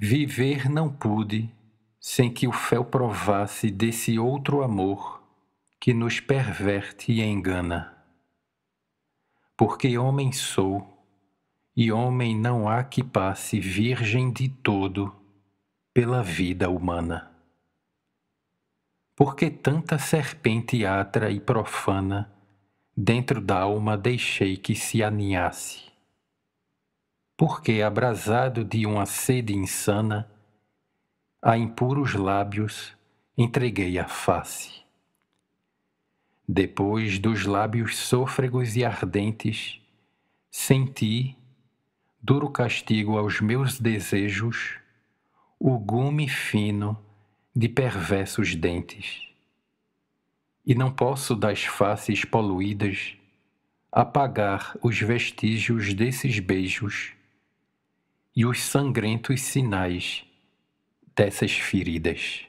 Viver não pude sem que o fel provasse desse outro amor que nos perverte e engana. Porque homem sou, e homem não há que passe virgem de todo pela vida humana. Porque tanta serpente atra e profana dentro da alma deixei que se aninhasse porque, abrasado de uma sede insana, a impuros lábios entreguei a face. Depois dos lábios sôfregos e ardentes, senti, duro castigo aos meus desejos, o gume fino de perversos dentes. E não posso das faces poluídas apagar os vestígios desses beijos e os sangrentos sinais dessas feridas.